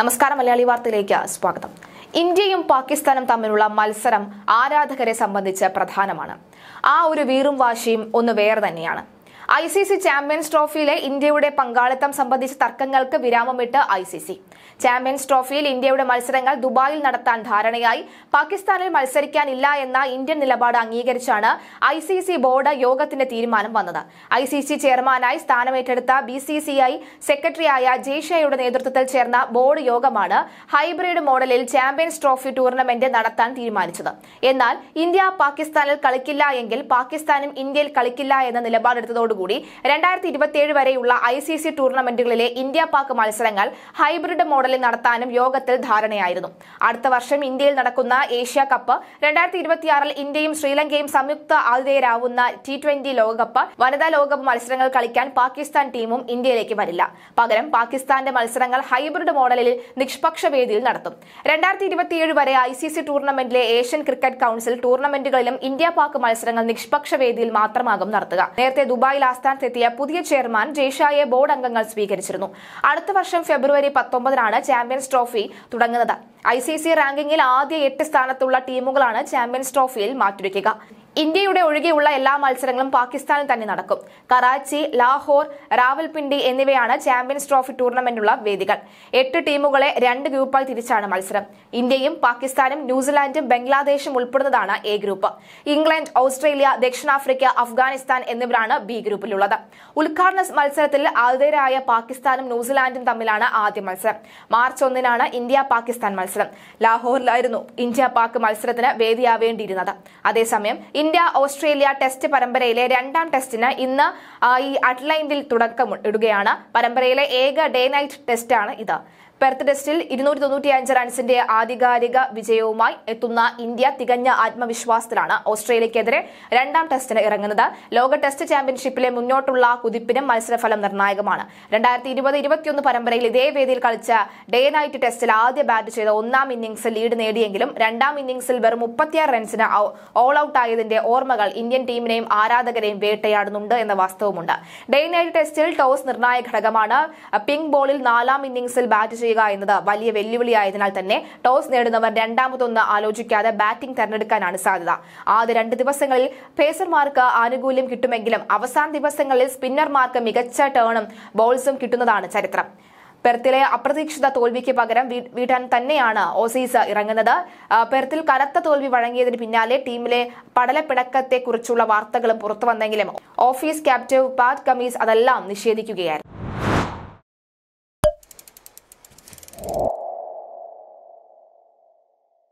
നമസ്കാരം മലയാളി വാർത്തയിലേക്ക് സ്വാഗതം ഇന്ത്യയും പാകിസ്ഥാനും തമ്മിലുള്ള മത്സരം ആരാധകരെ സംബന്ധിച്ച് പ്രധാനമാണ് ആ ഒരു വീറും വാശിയും ഒന്ന് വേറെ തന്നെയാണ് ഐ സി സി ചാമ്പ്യൻസ് ട്രോഫിയിലെ ഇന്ത്യയുടെ പങ്കാളിത്തം സംബന്ധിച്ച തർക്കങ്ങൾക്ക് വിരാമമിട്ട് ഐ സി സി ചാമ്പ്യൻസ് ട്രോഫിയിൽ ഇന്ത്യയുടെ മത്സരങ്ങൾ ദുബായിൽ നടത്താൻ ധാരണയായി പാകിസ്ഥാനിൽ മത്സരിക്കാനില്ല എന്ന ഇന്ത്യൻ നിലപാട് അംഗീകരിച്ചാണ് ഐ സി സി ബോർഡ് യോഗത്തിന്റെ തീരുമാനം വന്നത് ഐ സി സി ചെയർമാനായി സ്ഥാനമേറ്റെടുത്ത ബി സി സി ഐ സെക്രട്ടറിയായ ജെയ്ഷയുടെ നേതൃത്വത്തിൽ ചേർന്ന ബോർഡ് യോഗമാണ് ഹൈബ്രിഡ് മോഡലിൽ ചാമ്പ്യൻസ് ട്രോഫി ടൂർണമെന്റ് നടത്താൻ തീരുമാനിച്ചത് എന്നാൽ ഇന്ത്യ പാകിസ്ഥാനിൽ കളിക്കില്ല എങ്കിൽ പാകിസ്ഥാനും ഇന്ത്യയിൽ കളിക്കില്ല എന്ന നിലപാടെടുത്തതോടുകൂടി കൂടി രണ്ടായിരത്തി ഇരുപത്തിയേഴ് വരെയുള്ള ഐ സി സി ടൂർണമെന്റുകളിലെ ഇന്ത്യ പാക് മത്സരങ്ങൾ ഹൈബ്രിഡ് മോഡലിൽ നടത്താനും യോഗത്തിൽ ധാരണയായിരുന്നു അടുത്ത വർഷം ഇന്ത്യയിൽ നടക്കുന്ന ഏഷ്യ കപ്പ് രണ്ടായിരത്തി ഇരുപത്തിയാറിൽ ഇന്ത്യയും ശ്രീലങ്കയും സംയുക്ത ആതിഥേയരാവുന്ന ടി ട്വന്റി ലോകകപ്പ് വനിതാ ലോകകപ്പ് മത്സരങ്ങൾ കളിക്കാൻ പാകിസ്ഥാൻ ടീമും ഇന്ത്യയിലേക്ക് വരില്ല പകരം പാകിസ്ഥാന്റെ മത്സരങ്ങൾ ഹൈബ്രിഡ് മോഡലിൽ നിഷ്പക്ഷ വേദിയിൽ നടത്തും രണ്ടായിരത്തി ഇരുപത്തിയേഴ് വരെ ഐ സി സി ടൂർണമെന്റിലെ ഏഷ്യൻ ക്രിക്കറ്റ് കൌൺസിൽ ടൂർണമെന്റുകളിലും ഇന്ത്യ പാക് മത്സരങ്ങൾ നിഷ്പക്ഷ വേദിയിൽ മാത്രമാകും നടത്തുക നേരത്തെ ദുബായിൽ ആസ്ഥാനത്തെത്തിയ പുതിയ ചെയർമാൻ ജയ്ഷായെ ബോർഡ് അംഗങ്ങൾ സ്വീകരിച്ചിരുന്നു അടുത്ത വർഷം ഫെബ്രുവരി പത്തൊമ്പതിനാണ് ചാമ്പ്യൻസ് ട്രോഫി തുടങ്ങുന്നത് ഐ സി സി റാങ്കിങ്ങിൽ ആദ്യ എട്ട് സ്ഥാനത്തുള്ള ടീമുകളാണ് ചാമ്പ്യൻസ് ട്രോഫിയിൽ മാറ്റുരയ്ക്കുക ഇന്ത്യയുടെ ഒഴികെയുള്ള എല്ലാ മത്സരങ്ങളും പാകിസ്ഥാനിൽ തന്നെ നടക്കും കറാച്ചി ലാഹോർ റാവൽപിണ്ടി എന്നിവയാണ് ചാമ്പ്യൻസ് ട്രോഫി ടൂർണമെന്റുള്ള വേദികൾ എട്ട് ടീമുകളെ രണ്ട് ഗ്രൂപ്പായി തിരിച്ചാണ് മത്സരം ഇന്ത്യയും പാകിസ്ഥാനും ന്യൂസിലാൻഡും ബംഗ്ലാദേശും ഉൾപ്പെടുന്നതാണ് എ ഗ്രൂപ്പ് ഇംഗ്ലണ്ട് ഓസ്ട്രേലിയ ദക്ഷിണാഫ്രിക്ക അഫ്ഗാനിസ്ഥാൻ എന്നിവരാണ് ബി ഗ്രൂപ്പിലുള്ളത് ഉദ്ഘാടന മത്സരത്തിൽ ആതിഥേയരായ പാകിസ്ഥാനും ന്യൂസിലാൻഡും തമ്മിലാണ് ആദ്യ മത്സരം മാർച്ച് ഒന്നിനാണ് ഇന്ത്യ പാകിസ്ഥാൻ മത്സരം മത്സരം ലാഹോറിലായിരുന്നു ഇന്ത്യ പാക് മത്സരത്തിന് വേദിയാവേണ്ടിയിരുന്നത് അതേസമയം ഇന്ത്യ ഓസ്ട്രേലിയ ടെസ്റ്റ് പരമ്പരയിലെ രണ്ടാം ടെസ്റ്റിന് ഇന്ന് ഈ അഡ്ലൈൻഡിൽ ഇടുകയാണ് പരമ്പരയിലെ ഏക ഡേ നൈറ്റ് ടെസ്റ്റാണ് ഇത് പെർത്ത് ടെസ്റ്റിൽ ഇരുന്നൂറ്റി തൊണ്ണൂറ്റിയഞ്ച് റൺസിന്റെ ആധികാരിക വിജയവുമായി എത്തുന്ന ഇന്ത്യ തികഞ്ഞ ആത്മവിശ്വാസത്തിലാണ് ഓസ്ട്രേലിയക്കെതിരെ രണ്ടാം ടെസ്റ്റിന് ഇറങ്ങുന്നത് ലോക ടെസ്റ്റ് ചാമ്പ്യൻഷിപ്പിലെ മുന്നോട്ടുള്ള കുതിപ്പിനും മത്സരഫലം നിർണായകമാണ് രണ്ടായിരത്തി ഇരുപത് ഇരുപത്തിയൊന്ന് പരമ്പരയിൽ ഇതേ വേദിയിൽ കളിച്ച ഡേ നൈറ്റ് ടെസ്റ്റിൽ ആദ്യ ബാറ്റ് ചെയ്ത ഒന്നാം ഇന്നിംഗ്സിൽ ലീഡ് നേടിയെങ്കിലും രണ്ടാം ഇന്നിംഗ്സിൽ വെറും മുപ്പത്തിയാറ് റൺസിന് ഓൾ ഔട്ട് ആയതിന്റെ ഓർമ്മകൾ ഇന്ത്യൻ ടീമിനെയും ആരാധകരെയും വേട്ടയാടുന്നുണ്ട് എന്ന വാസ്തവമുണ്ട് ഡേ നൈറ്റ് ടെസ്റ്റിൽ ടോസ് നിർണായക ഘടകമാണ് പിങ്ക് ബോളിൽ നാലാം ഇന്നിംഗ്സിൽ ബാറ്റ് ചെയ്ത ചെയ്യുക എന്നത് വലിയ വെല്ലുവിളിയായതിനാൽ തന്നെ ടോസ് നേടുന്നവർ രണ്ടാമതൊന്ന് ആലോചിക്കാതെ ബാറ്റിംഗ് തെരഞ്ഞെടുക്കാനാണ് സാധ്യത ആദ്യ രണ്ട് ദിവസങ്ങളിൽ പേസർമാർക്ക് ആനുകൂല്യം കിട്ടുമെങ്കിലും അവസാന ദിവസങ്ങളിൽ സ്പിന്നർമാർക്ക് മികച്ച ടേണും ബോൾസും കിട്ടുന്നതാണ് ചരിത്രം പെർത്തിലെ അപ്രതീക്ഷിത തോൽവിക്ക് പകരം വീട്ടാൻ തന്നെയാണ് ഓസീസ് ഇറങ്ങുന്നത് പെർത്തിൽ കനത്ത തോൽവി വഴങ്ങിയതിന് പിന്നാലെ ടീമിലെ പടലപ്പിണക്കത്തെക്കുറിച്ചുള്ള വാർത്തകളും പുറത്തുവന്നെങ്കിലും ഓഫീസ് ക്യാപ്റ്റീവ് പാറ്റ് കമീസ് അതെല്ലാം നിഷേധിക്കുകയായിരുന്നു